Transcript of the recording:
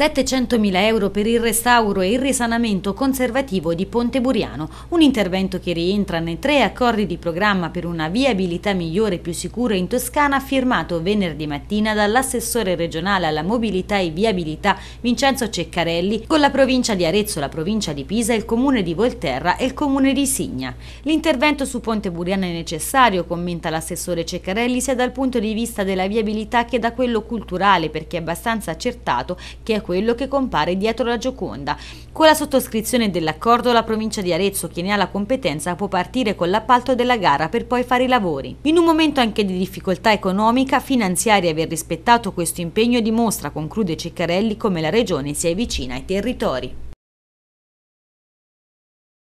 700.000 euro per il restauro e il risanamento conservativo di Ponte Buriano, un intervento che rientra nei tre accordi di programma per una viabilità migliore e più sicura in Toscana firmato venerdì mattina dall'assessore regionale alla mobilità e viabilità Vincenzo Ceccarelli con la provincia di Arezzo, la provincia di Pisa, il comune di Volterra e il comune di Signa. L'intervento su Ponte Buriano è necessario, commenta l'assessore Ceccarelli, sia dal punto di vista della viabilità che da quello culturale perché è abbastanza accertato che è quello che compare dietro la Gioconda. Con la sottoscrizione dell'accordo la provincia di Arezzo, che ne ha la competenza, può partire con l'appalto della gara per poi fare i lavori. In un momento anche di difficoltà economica, finanziaria, aver rispettato questo impegno dimostra, conclude Ciccarelli, come la regione sia vicina ai territori.